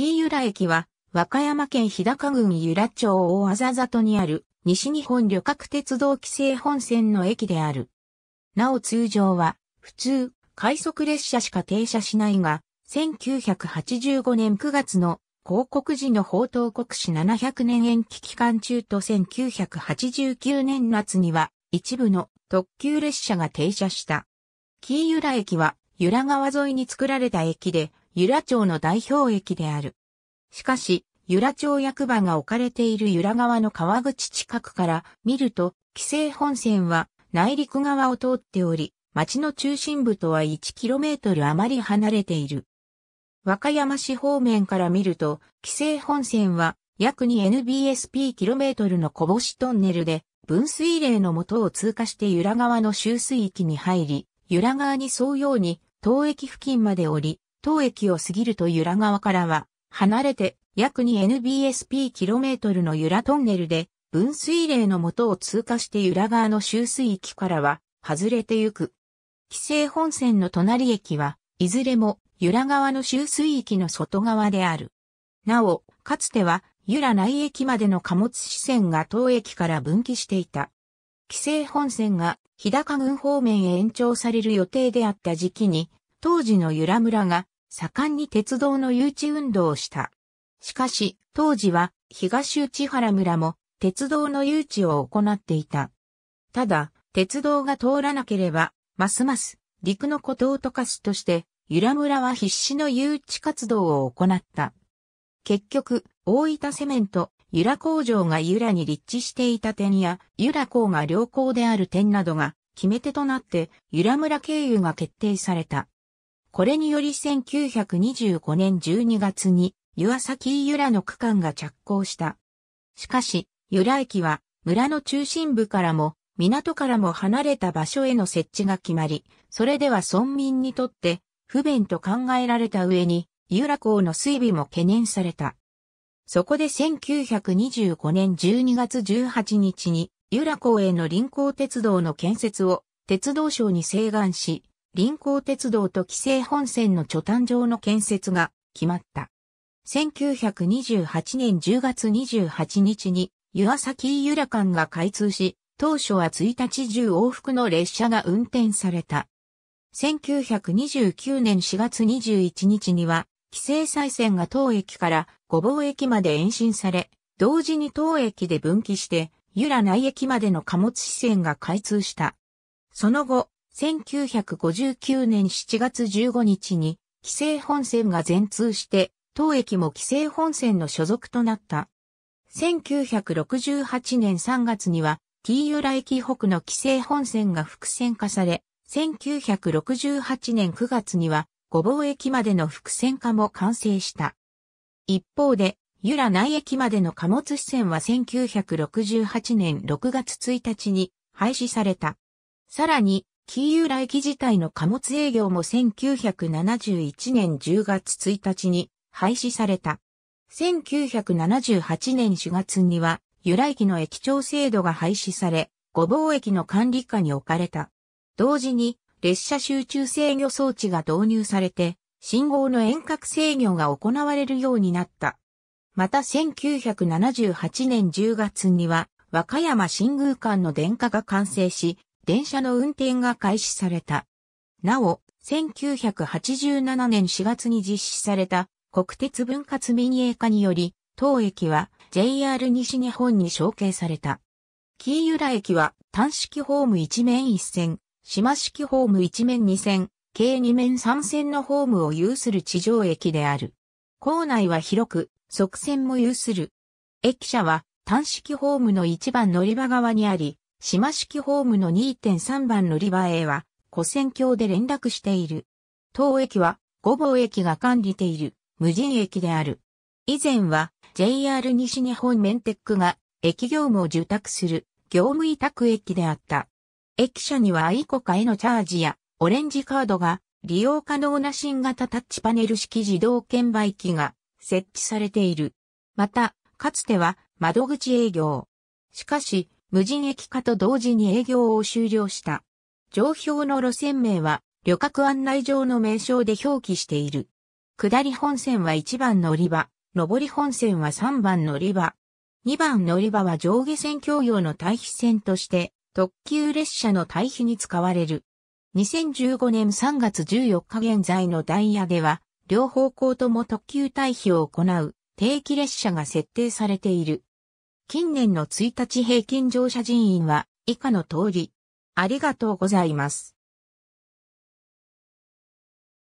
紀浦駅は、和歌山県日高郡由良町大麻里にある、西日本旅客鉄道規制本線の駅である。なお通常は、普通、快速列車しか停車しないが、1985年9月の広告時の報道国士700年延期期間中と1989年夏には一部の特急列車が停車した。紀浦駅は由良川沿いに作られた駅で、由良町の代表駅である。しかし、由良町役場が置かれている由良川の川口近くから見ると、紀勢本線は内陸側を通っており、町の中心部とは 1km 余り離れている。和歌山市方面から見ると、紀勢本線は約 2NBSP km の小星トンネルで分水嶺の元を通過して由良川の周水域に入り、由良川に沿うように、当駅付近まで降り、当駅を過ぎると由良川からは、離れて約 2NBSP km の由良トンネルで分水嶺の元を通過して由良川の周水域からは外れてゆく。規制本線の隣駅はいずれも由良川の周水域の外側である。なお、かつては由良内駅までの貨物支線が当駅から分岐していた。規制本線が日高郡方面へ延長される予定であった時期に、当時の由良村が盛んに鉄道の誘致運動をした。しかし、当時は東内原村も鉄道の誘致を行っていた。ただ、鉄道が通らなければ、ますます陸の孤島と化すとして、由良村は必死の誘致活動を行った。結局、大分セメント、由良工場が由良に立地していた点や、由良港が良好である点などが決め手となって、由良村経由が決定された。これにより1925年12月に岩崎由良の区間が着工した。しかし、由良駅は村の中心部からも港からも離れた場所への設置が決まり、それでは村民にとって不便と考えられた上に、由良港の水備も懸念された。そこで1925年12月18日に、由良港への臨港鉄道の建設を鉄道省に請願し、臨港鉄道と規制本線の貯炭場の建設が決まった。1928年10月28日に湯浅木由良間が開通し、当初は1日中往復の列車が運転された。1929年4月21日には、規制再線が当駅から五房駅まで延伸され、同時に当駅で分岐して、由良内駅までの貨物支線が開通した。その後、1959年7月15日に、規制本線が全通して、当駅も規制本線の所属となった。1968年3月には、T 浦駅北の規制本線が複線化され、1968年9月には、五房駅までの複線化も完成した。一方で、由良内駅までの貨物支線は1968年6月1日に廃止された。さらに、キー由来機自体の貨物営業も1971年10月1日に廃止された。1978年4月には、由来機の駅長制度が廃止され、ご貿易駅の管理下に置かれた。同時に、列車集中制御装置が導入されて、信号の遠隔制御が行われるようになった。また1978年10月には、和歌山新宮間の電化が完成し、電車の運転が開始された。なお、1987年4月に実施された国鉄分割民営化により、当駅は JR 西日本に承継された。キー浦駅は単式ホーム一面一線、島式ホーム一面二線、計二面三線のホームを有する地上駅である。構内は広く、側線も有する。駅舎は単式ホームの一番乗り場側にあり、島式ホームの2.3番乗り場へは、古戦橋で連絡している。当駅は、五房駅が管理ている、無人駅である。以前は、JR 西日本メンテックが、駅業務を受託する、業務委託駅であった。駅舎にはアイコカへのチャージや、オレンジカードが、利用可能な新型タッチパネル式自動券売機が、設置されている。また、かつては、窓口営業。しかし、無人駅化と同時に営業を終了した。上表の路線名は旅客案内上の名称で表記している。下り本線は1番乗り場、上り本線は3番乗り場。2番乗り場は上下線共用の対比線として特急列車の対比に使われる。2015年3月14日現在のダイヤでは両方向とも特急対比を行う定期列車が設定されている。近年の1日平均乗車人員は以下の通り。ありがとうございます。